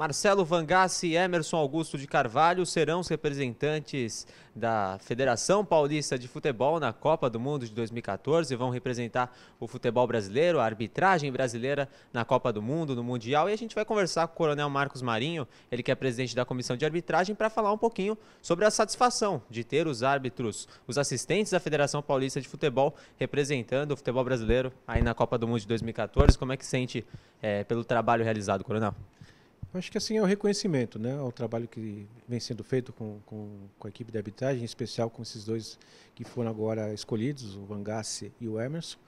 Marcelo Vangassi e Emerson Augusto de Carvalho serão os representantes da Federação Paulista de Futebol na Copa do Mundo de 2014. Vão representar o futebol brasileiro, a arbitragem brasileira na Copa do Mundo, no Mundial. E a gente vai conversar com o Coronel Marcos Marinho, ele que é presidente da Comissão de Arbitragem, para falar um pouquinho sobre a satisfação de ter os árbitros, os assistentes da Federação Paulista de Futebol representando o futebol brasileiro aí na Copa do Mundo de 2014. Como é que sente é, pelo trabalho realizado, Coronel? Acho que assim é o um reconhecimento né, ao trabalho que vem sendo feito com, com, com, a equipe de arbitragem, em especial com esses dois que foram agora escolhidos, o Van Gassi e o Emerson.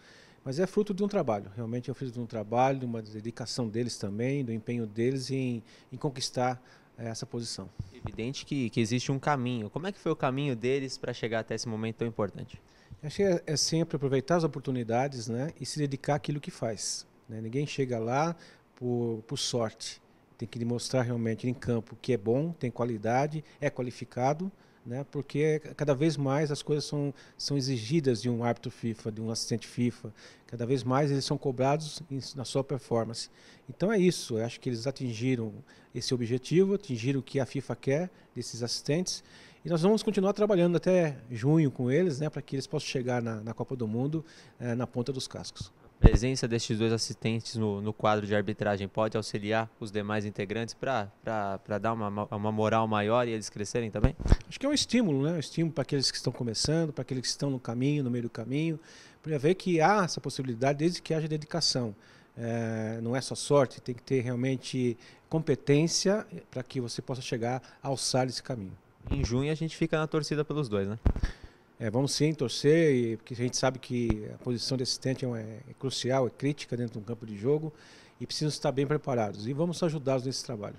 Mas é fruto de um trabalho, realmente é fruto de um trabalho, de uma dedicação deles também, do empenho deles em, em conquistar eh, essa posição. É evidente que, que existe um caminho. Como é que foi o caminho deles para chegar até esse momento tão importante? Acho que é, é sempre aproveitar as oportunidades né, e se dedicar àquilo que faz. Né? Ninguém chega lá por, por sorte tem que demonstrar realmente em campo que é bom, tem qualidade, é qualificado, né? Porque é cada vez mais as coisas são, são exigidas de um árbitro FIFA, de um assistente FIFA. Cada vez mais eles são cobrados em, na sua performance. Então é isso. Eu acho que eles atingiram esse objetivo, atingiram o que a FIFA quer desses assistentes. E nós vamos continuar trabalhando até junho com eles, né? Para que eles possam chegar na, na Copa do Mundo eh, na ponta dos cascos presença destes dois assistentes no, no quadro de arbitragem pode auxiliar os demais integrantes para dar uma, uma moral maior e eles crescerem também? Acho que é um estímulo, né? Um estímulo para aqueles que estão começando, para aqueles que estão no caminho, no meio do caminho, para ver que há essa possibilidade desde que haja dedicação. É, não é só sorte, tem que ter realmente competência para que você possa chegar a alçar esse caminho. Em junho a gente fica na torcida pelos dois, né? É, vamos sim torcer, e, porque a gente sabe que a posição de assistente é, uma, é, crucial, é crítica dentro de um campo de jogo e precisam estar bem preparados. E vamos ajudá-los nesse trabalho.